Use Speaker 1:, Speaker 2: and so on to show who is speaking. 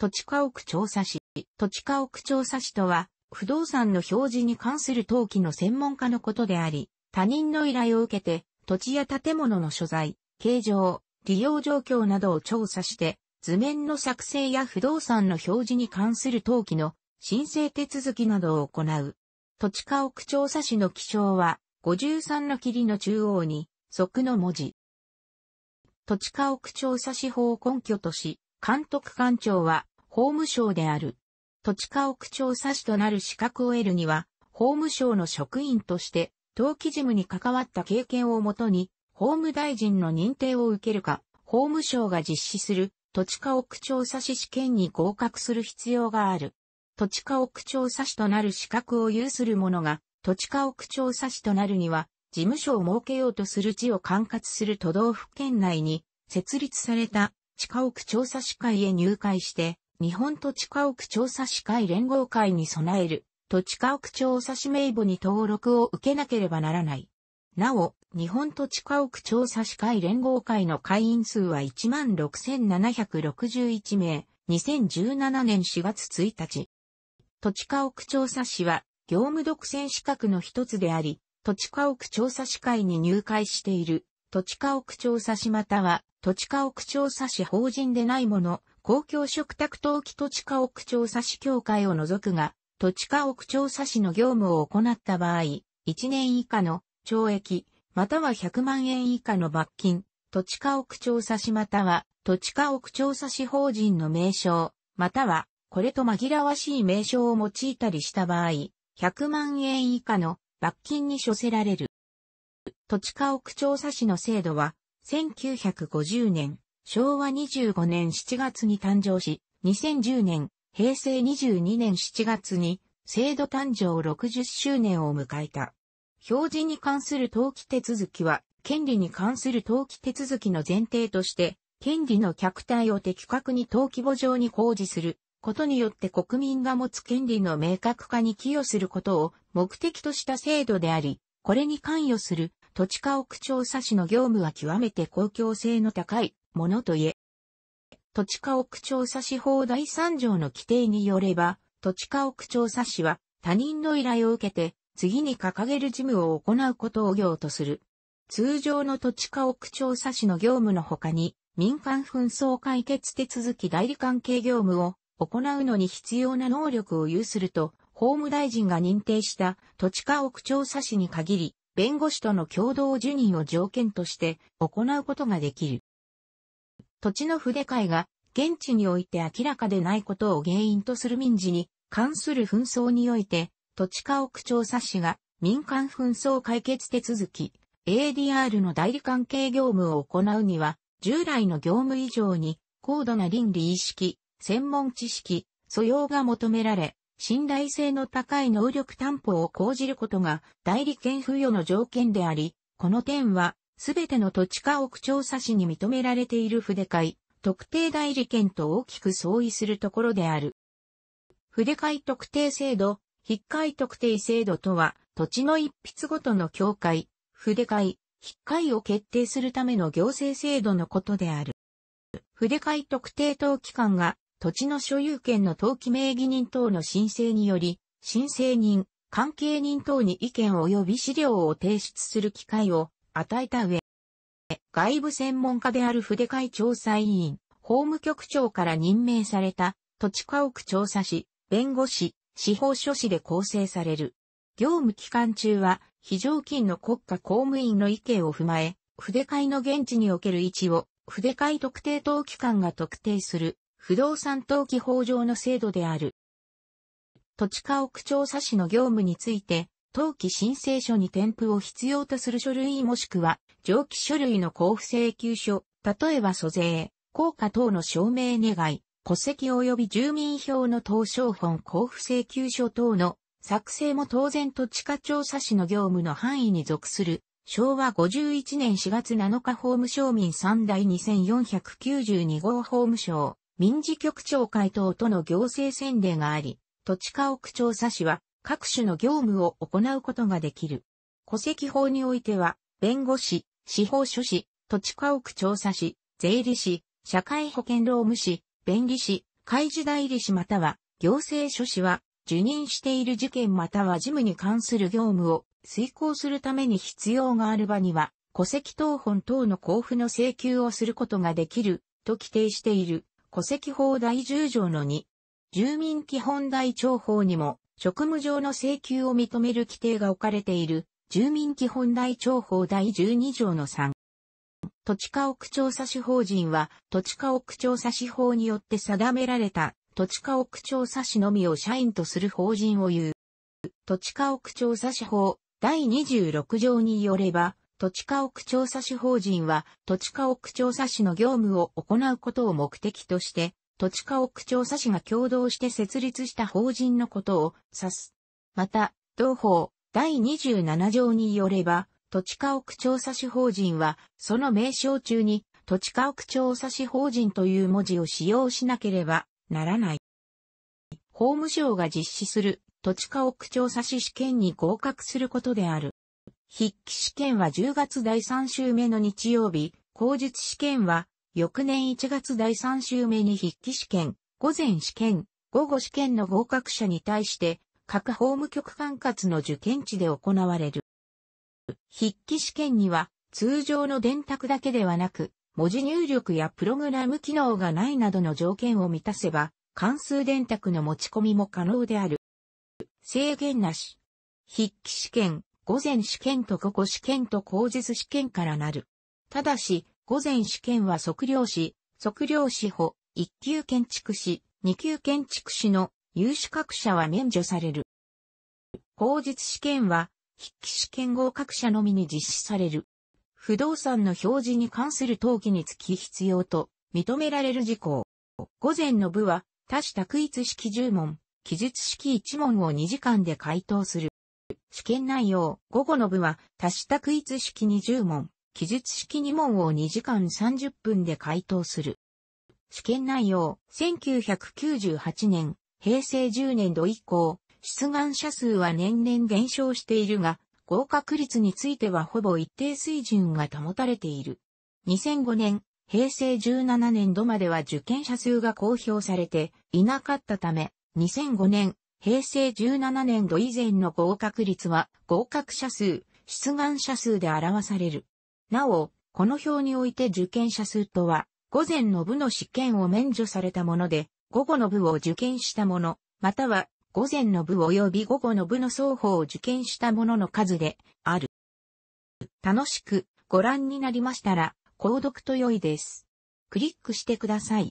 Speaker 1: 土地家屋調査士。土地家屋調査士とは、不動産の表示に関する登記の専門家のことであり、他人の依頼を受けて、土地や建物の所在、形状、利用状況などを調査して、図面の作成や不動産の表示に関する登記の申請手続きなどを行う。土地家屋調査士の記章は、53の霧の中央に、即の文字。土地家屋調査士法を根拠とし、監督官庁は、法務省である。土地家屋調査士となる資格を得るには、法務省の職員として、登記事務に関わった経験をもとに、法務大臣の認定を受けるか、法務省が実施する土地家屋調査士試験に合格する必要がある。土地家屋調査士となる資格を有する者が、土地家屋調査士となるには、事務所を設けようとする地を管轄する都道府県内に、設立された地家屋調査士会へ入会して、日本土地家屋調査士会連合会に備える土地家屋調査士名簿に登録を受けなければならない。なお、日本土地家屋調査士会連合会の会員数は16,761名、2017年4月1日。土地家屋調査士は、業務独占資格の一つであり、土地家屋調査士会に入会している、土地家屋調査士または、土地家屋調査士法人でないもの、公共嘱託登記土地家屋調査士協会を除くが、土地家屋調査士の業務を行った場合、1年以下の懲役、または100万円以下の罰金、土地家屋調査士または土地家屋調査士法人の名称、またはこれと紛らわしい名称を用いたりした場合、100万円以下の罰金に処せられる。土地家屋調査士の制度は、1950年昭和25年7月に誕生し、2010年、平成22年7月に、制度誕生60周年を迎えた。表示に関する登記手続きは、権利に関する登記手続きの前提として、権利の客体を的確に登記簿上に公示することによって国民が持つ権利の明確化に寄与することを目的とした制度であり、これに関与する土地家屋調査士の業務は極めて公共性の高いものといえ。土地家屋調査司法第3条の規定によれば、土地家屋調査司は他人の依頼を受けて、次に掲げる事務を行うことを業とする。通常の土地家屋調査司の業務の他に、民間紛争解決手続き代理関係業務を行うのに必要な能力を有すると、法務大臣が認定した土地家屋調査司に限り、弁護士との共同受任を条件として行うことができる。土地の筆会が現地において明らかでないことを原因とする民事に関する紛争において、土地家屋調査士が民間紛争解決手続き、ADR の代理関係業務を行うには、従来の業務以上に高度な倫理意識、専門知識、素養が求められ、信頼性の高い能力担保を講じることが代理権付与の条件であり、この点はすべての土地家屋調査士に認められている筆会、特定代理権と大きく相違するところである。筆会特定制度、筆会特定制度とは、土地の一筆ごとの境界、筆会、筆会を決定するための行政制度のことである。筆会特定等機関が土地の所有権の登記名義人等の申請により、申請人、関係人等に意見及び資料を提出する機会を与えた上、外部専門家である筆会調査委員、法務局長から任命された土地家屋調査士、弁護士、司法書士で構成される。業務期間中は、非常勤の国家公務員の意見を踏まえ、筆会の現地における位置を、筆会特定等機関が特定する、不動産登記法上の制度である。土地家屋調査士の業務について、登記申請書に添付を必要とする書類もしくは、上記書類の交付請求書、例えば租税、効果等の証明願い、戸籍及び住民票の投証本交付請求書等の作成も当然土地下調査士の業務の範囲に属する、昭和51年4月7日法務省民3代2492号法務省、民事局長会等との行政宣令があり、土地家屋調査士は各種の業務を行うことができる。戸籍法においては、弁護士、司法書士、土地家屋調査士、税理士、社会保険労務士、弁理士、開示代理士または行政書士は受任している事件または事務に関する業務を遂行するために必要がある場には、戸籍謄本等の交付の請求をすることができると規定している戸籍法第10条の2、住民基本台帳法にも職務上の請求を認める規定が置かれている、住民基本台帳法第12条の3。土地家屋調査士法人は、土地家屋調査士法によって定められた、土地家屋調査士のみを社員とする法人を言う。土地家屋調査士法第26条によれば、土地家屋調査士法人は、土地家屋調査士の業務を行うことを目的として、土地家屋調査士が共同して設立した法人のことを指す。また、同法第27条によれば、土地家屋調査士法人は、その名称中に土地家屋調査士法人という文字を使用しなければならない。法務省が実施する土地家屋調査士試験に合格することである。筆記試験は10月第3週目の日曜日、口述試験は翌年1月第3週目に筆記試験、午前試験、午後試験の合格者に対して、各法務局管轄の受験地で行われる。筆記試験には、通常の電卓だけではなく、文字入力やプログラム機能がないなどの条件を満たせば、関数電卓の持ち込みも可能である。制限なし。筆記試験、午前試験と午後試験と口述試験からなる。ただし、午前試験は測量士、測量士補、一級建築士、二級建築士の有資格者は免除される。口日試験は、筆記試験合格者のみに実施される。不動産の表示に関する登記につき必要と認められる事項。午前の部は、多種択一式10問、記述式1問を2時間で回答する。試験内容、午後の部は、多種択一式20問、記述式2問を2時間30分で回答する。試験内容、1998年、平成10年度以降、出願者数は年々減少しているが、合格率についてはほぼ一定水準が保たれている。2005年、平成17年度までは受験者数が公表されていなかったため、2005年、平成17年度以前の合格率は合格者数、出願者数で表される。なお、この表において受験者数とは、午前の部の試験を免除されたもので、午後の部を受験したもの、または、午前の部及び午後の部の双方を受験したものの数で、ある。楽しくご覧になりましたら、購読と良いです。クリックしてください。